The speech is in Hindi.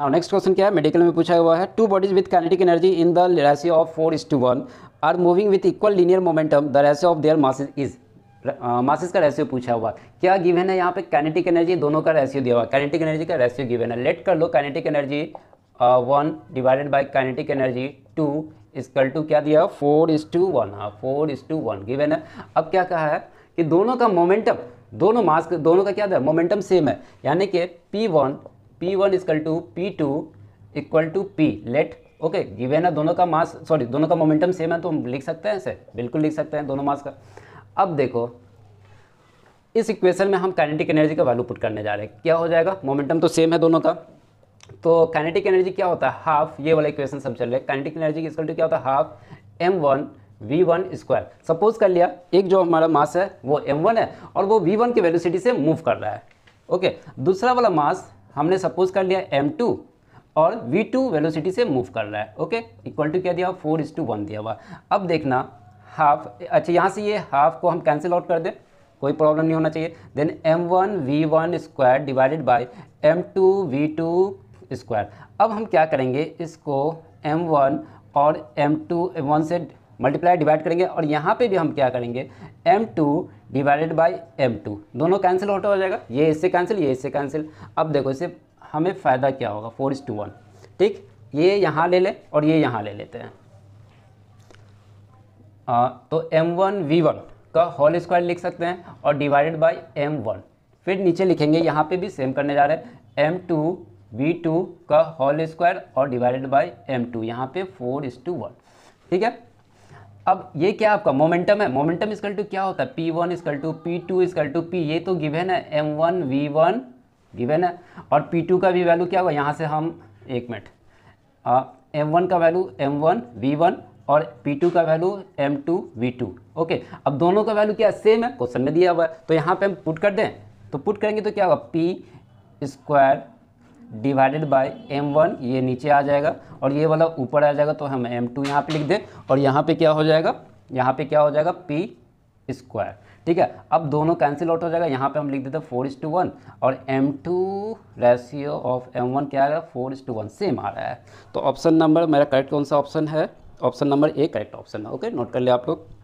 नाउ नेक्स्ट क्वेश्चन क्या है मेडिकल में पूछा हुआ है two bodies with kinetic energy in the ratio of four is to one are moving with equal linear momentum the ratio of their masses is masses का रेशियो पूछा हुआ क्या गिवन है यहाँ पे कैनेटिक एनर्जी दोनों का रेशियो दिया हुआ कैनेटिक एनर्जी का रेशियो गिवन है लेट कर लो kinetic energy one divided by kinetic energy two is equal to क्या दिया फोर इज टू वन हाँ four is to one given है अब क्या कहा है कि दोनों का मोमेंटम दोनों मास दोनों का क्या दिया मोमेंटम सेम है यानी कि p one p one is equal to P two equal to p let okay given है दोनों का मास सॉरी दोनों का मोमेंटम सेम है तो हम लिख सकते हैं इसे बिल्कुल लिख सकते हैं दोनों मास का अब देखो इस इक्वेशन में हम काइनेटिक एनर्जी का वैल्यू पुट करने जा रहे हैं क्या हो जाएगा मोमेंटम तो सेम है दोनों का तो काइनेटिक एनर्जी क्या होता है हाफ ये वाला इक्वेशन सब चल रहा है काइनेटिक एनर्जी इक्वल टू क्या होता है half m one we one square suppose कर लिया एक जो हमारा मास है वो एम वन है और वो वी वन की वेलोसिटी से मूव कर रहा है ओके दूसरा वाला मास हमने सपोज कर लिया एम टू और वी टू वेलोसिटी से मूव कर रहा है ओके इक्वल टू क्या दिया हुआ फोर इज टू वन दिया हुआ अब देखना हाफ अच्छा यहाँ से ये हाफ को हम कैंसिल आउट कर दें कोई प्रॉब्लम नहीं होना चाहिए then M one we one square divided by M two V two square अब हम क्या करेंगे इसको एम वन और एम टू वन से मल्टीप्लाई डिवाइड करेंगे और यहाँ पे भी हम क्या करेंगे M two divided by M two दोनों कैंसिल होता हो जाएगा ये इससे कैंसिल ये इससे कैंसिल अब देखो इसे हमें फ़ायदा क्या होगा फोर इज टू वन ठीक ये यहाँ ले लें और ये यहाँ ले लेते हैं आ, तो एम वन वी वन का होल स्क्वायर लिख सकते हैं और डिवाइडेड बाई एम वन फिर नीचे लिखेंगे यहाँ पे भी सेम करने जा रहे हैं एम टू वी टू का होल स्क्वायर और डिवाइडेड बाई एम टू यहाँ पे फोर इज टू वन ठीक है अब ये क्या आपका मोमेंटम है मोमेंटम इसकल टू क्या होता है P one is equal two P two is equal two P ये तो गिवेन है M one we one given है और पी टू का भी वैल्यू क्या होगा यहाँ से हम एक मिनट एम वन का value M one we one और P2 का वैल्यू M2 V2 ओके अब दोनों का वैल्यू क्या सेम है क्वेश्चन में दिया हुआ है तो यहाँ पे हम पुट कर दें तो पुट करेंगे तो क्या होगा P square divided by M one ये नीचे आ जाएगा और ये वाला ऊपर आ जाएगा तो हम एम टू यहाँ पर लिख दें और यहाँ पर क्या हो जाएगा यहाँ पर क्या हो जाएगा पी स्क्वायर ठीक है अब दोनों कैंसिल आउट हो जाएगा यहाँ पे हम लिख देते हैं फोर इज टू वन और M two ratio of M one क्या आएगा four is to one same आ रहा है तो ऑप्शन नंबर मेरा करेक्ट कौन सा ऑप्शन है option number A correct option है ओके नोट कर लिया आप लोग